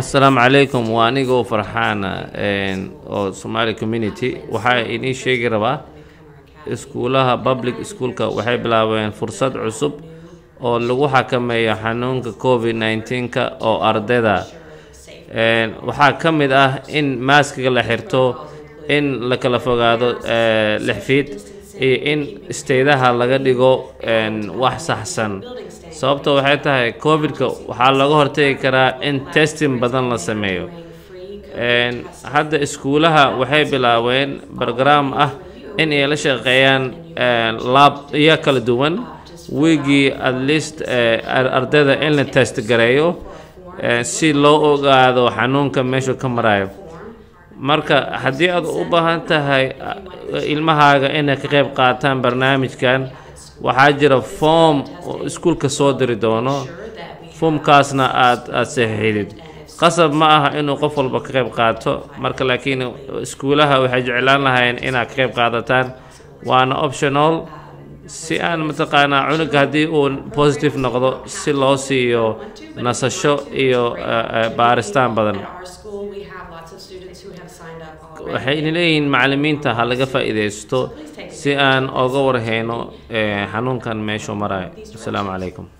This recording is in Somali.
assalaamu calaykum waa anigoo farxaana oo somali community waxaa inii sheegi rabaa iskuulaha public schoolka waxay bilaabeen fursad cusub oo lagu xakameeyo xanuunka covid nineteen ka oo ardayda waxaa ka mid ah in maaskiga la xirto in la kala fogaado eh, lix fiid iyo in isteydaha laga dhigo wax saxsan sababto waxay tahay covidka waxaa laga hortegi karaa in testing badan la sameeyo hadda iskuulaha waxay bilaabeen brograam ah in ay la shaqeeyaan laab iyo kala duwan wiigii at least eh, ardayda in la test gareeyo eh, si loo ogaado xanuunka meeshu ka maraayo marka haddii aad u baahan tahay ah, ilmahaaga inay ka qeyb qaataan barnaamijkan waxaa jira foom oo iskuulka soo diri doono foomkaasna aad aada saxiixidid qasab ma aha inuu qof walba ka qayb qaato marka laakiin iskuulaha waxay jeclaan lahayn inaad ka qayb qaadataan waana optional si aan mataqaanaa cunuga haddii uu positive noqdo si loo siiyo nasasho iyo eh, eh, baaristaan badan waxay leeyihiin macalimiinta ha laga faa'iidaysto si aan oga warhayno xanuunkan eh, meeshuu maraayo asalaamu calaykum